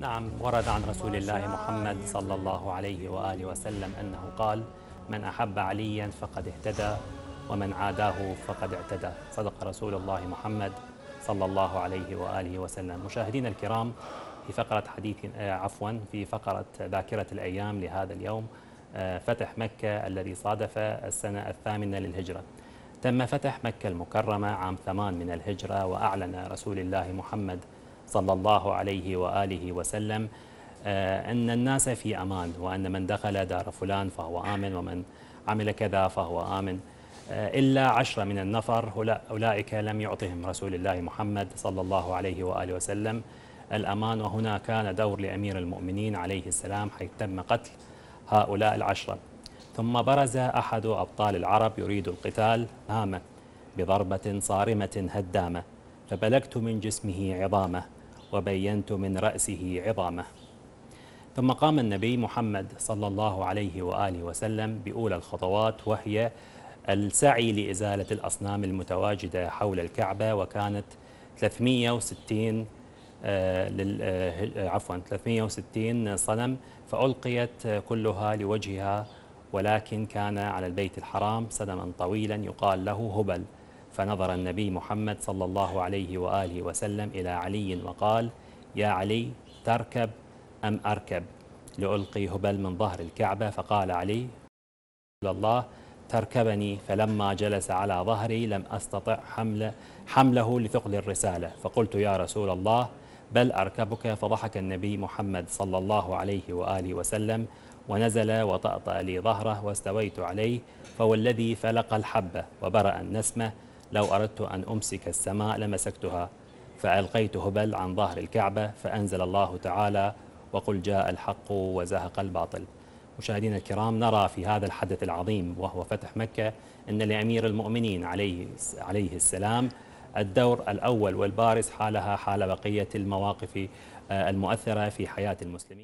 نعم ورد عن رسول الله محمد صلى الله عليه وآله وسلم أنه قال من أحب عليا فقد اهتدى ومن عاداه فقد اعتدى صدق رسول الله محمد صلى الله عليه وآله وسلم مشاهدينا الكرام في فقرة حديث آه، عفوا في فقرة ذاكرة الأيام لهذا اليوم آه، فتح مكة الذي صادف السنة الثامنة للهجرة تم فتح مكة المكرمة عام ثمان من الهجرة وأعلن رسول الله محمد صلى الله عليه وآله وسلم آه، أن الناس في أمان وأن من دخل دار فلان فهو آمن ومن عمل كذا فهو آمن آه، إلا عشرة من النفر أولئك لم يعطهم رسول الله محمد صلى الله عليه وآله وسلم الأمان وهنا كان دور لأمير المؤمنين عليه السلام حيث تم قتل هؤلاء العشرة ثم برز أحد أبطال العرب يريد القتال هامة بضربة صارمة هدامة فبلغت من جسمه عظامه وبينت من رأسه عظامه ثم قام النبي محمد صلى الله عليه وآله وسلم بأولى الخطوات وهي السعي لإزالة الأصنام المتواجدة حول الكعبة وكانت 360 آه، آه، عفوا 360 صنم فألقيت كلها لوجهها ولكن كان على البيت الحرام صنما طويلا يقال له هبل فنظر النبي محمد صلى الله عليه وآله وسلم إلى علي وقال يا علي تركب أم أركب لألقي هبل من ظهر الكعبة فقال علي الله تركبني فلما جلس على ظهري لم أستطع حمل حمله لثقل الرسالة فقلت يا رسول الله بل أركبك فضحك النبي محمد صلى الله عليه وآله وسلم ونزل وطأطأ لي ظهره واستويت عليه فوالذي فلق الحبة وبرأ النسمة لو أردت أن أمسك السماء لمسكتها فألقيت هبل عن ظهر الكعبة فأنزل الله تعالى وقل جاء الحق وزهق الباطل مشاهدينا الكرام نرى في هذا الحدث العظيم وهو فتح مكة أن لأمير المؤمنين عليه, عليه السلام الدور الأول والبارز حالها حال بقية المواقف آه، المؤثرة في حياة المسلمين